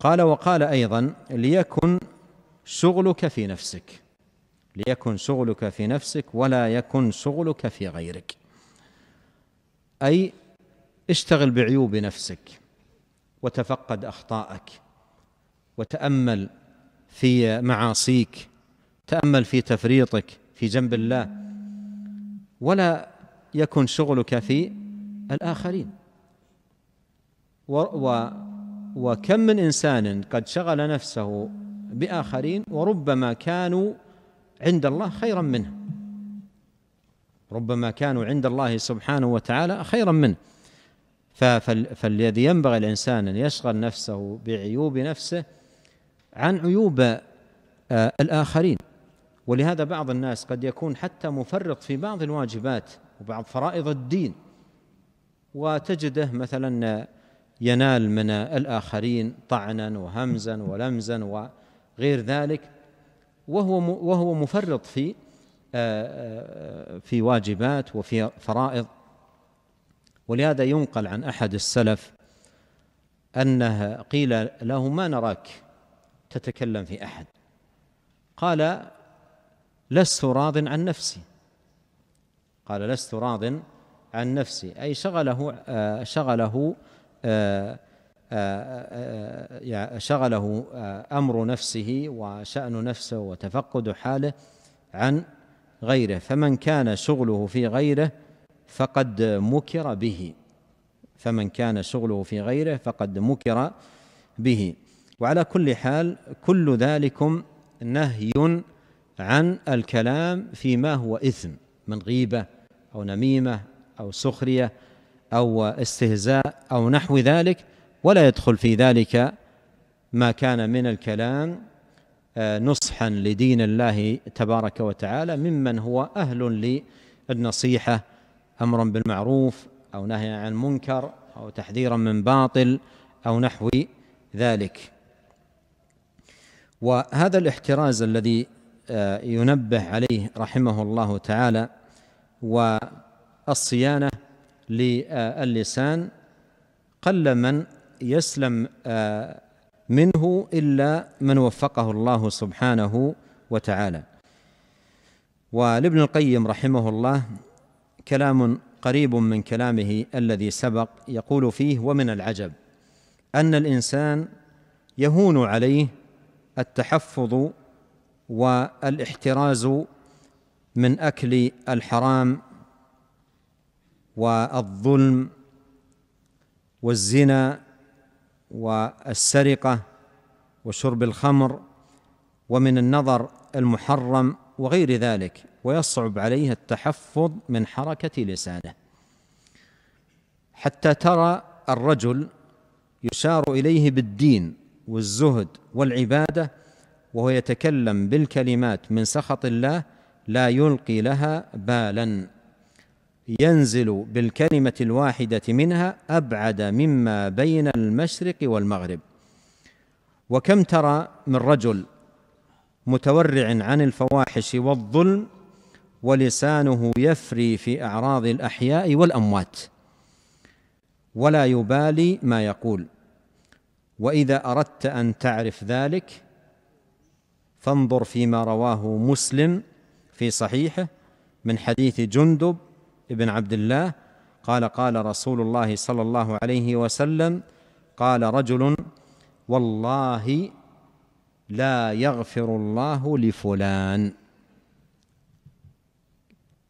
قال وقال ايضا ليكن شغلك في نفسك ليكن شغلك في نفسك ولا يكن شغلك في غيرك اي اشتغل بعيوب نفسك وتفقد اخطاءك وتامل في معاصيك تامل في تفريطك في جنب الله ولا يكن شغلك في الاخرين و, و وكم من انسان قد شغل نفسه باخرين وربما كانوا عند الله خيرا منه ربما كانوا عند الله سبحانه وتعالى خيرا منه فالذي ينبغي الانسان ان يشغل نفسه بعيوب نفسه عن عيوب آه، الاخرين ولهذا بعض الناس قد يكون حتى مفرط في بعض الواجبات وبعض فرائض الدين وتجده مثلا ينال من الآخرين طعنا وهمزا ولمزا وغير ذلك وهو وهو مفرط في آه، آه، في واجبات وفي فرائض ولهذا ينقل عن أحد السلف أنه قيل له ما نراك تتكلم في أحد قال لست راض عن نفسي قال لست راض عن نفسي أي شغله آه، شغله آه، آه، آه، شغله امر نفسه وشان نفسه وتفقد حاله عن غيره فمن كان شغله في غيره فقد مكر به فمن كان شغله في غيره فقد مكر به وعلى كل حال كل ذلكم نهي عن الكلام فيما هو اثم من غيبه او نميمه او سخريه أو استهزاء أو نحو ذلك ولا يدخل في ذلك ما كان من الكلام آه، نصحا لدين الله تبارك وتعالى ممن هو أهل للنصيحة أمرا بالمعروف أو نهي عن منكر أو تحذيرا من باطل أو نحو ذلك وهذا الاحتراز الذي آه، ينبه عليه رحمه الله تعالى والصيانه للسان قل من يسلم آه، منه إلا من وفقه الله سبحانه وتعالى ولابن القيم رحمه الله كلام قريب من كلامه الذي سبق يقول فيه ومن العجب أن الإنسان يهون عليه التحفظ والاحتراز من أكل الحرام والظلم والزنا والسرقه وشرب الخمر ومن النظر المحرم وغير ذلك ويصعب عليه التحفظ من حركه لسانه حتى ترى الرجل يشار اليه بالدين والزهد والعباده وهو يتكلم بالكلمات من سخط الله لا يلقي لها بالا ينزل بالكلمه الواحده منها ابعد مما بين المشرق والمغرب وكم ترى من رجل متورع عن الفواحش والظلم ولسانه يفري في اعراض الاحياء والاموات ولا يبالي ما يقول واذا اردت ان تعرف ذلك فانظر فيما رواه مسلم في صحيحه من حديث جندب بن عبد الله قال قال رسول الله صلى الله عليه وسلم قال رجل والله لا يغفر الله لفلان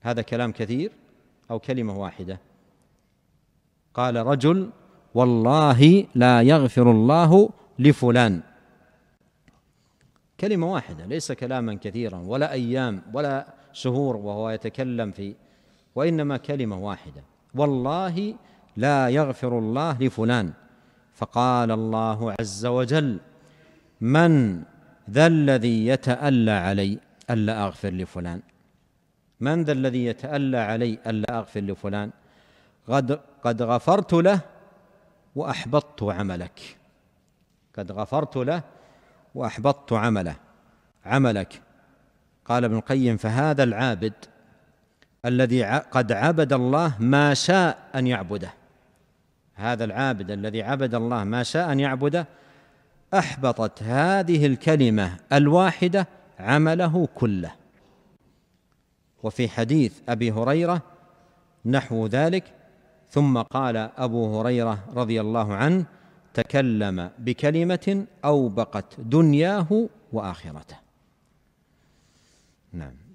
هذا كلام كثير او كلمه واحده قال رجل والله لا يغفر الله لفلان كلمه واحده ليس كلاما كثيرا ولا ايام ولا شهور وهو يتكلم في وإنما كلمة واحدة والله لا يغفر الله لفلان فقال الله عز وجل من ذا الذي يتألى علي ألا أغفر لفلان من ذا الذي يتألى علي ألا أغفر لفلان قد قد غفرت له وأحبطت عملك قد غفرت له وأحبطت عمله عملك قال ابن القيم فهذا العابد الذي قد عبد الله ما شاء أن يعبده هذا العابد الذي عبد الله ما شاء أن يعبده أحبطت هذه الكلمة الواحدة عمله كله وفي حديث أبي هريرة نحو ذلك ثم قال أبو هريرة رضي الله عنه تكلم بكلمة أوبقت دنياه وآخرته نعم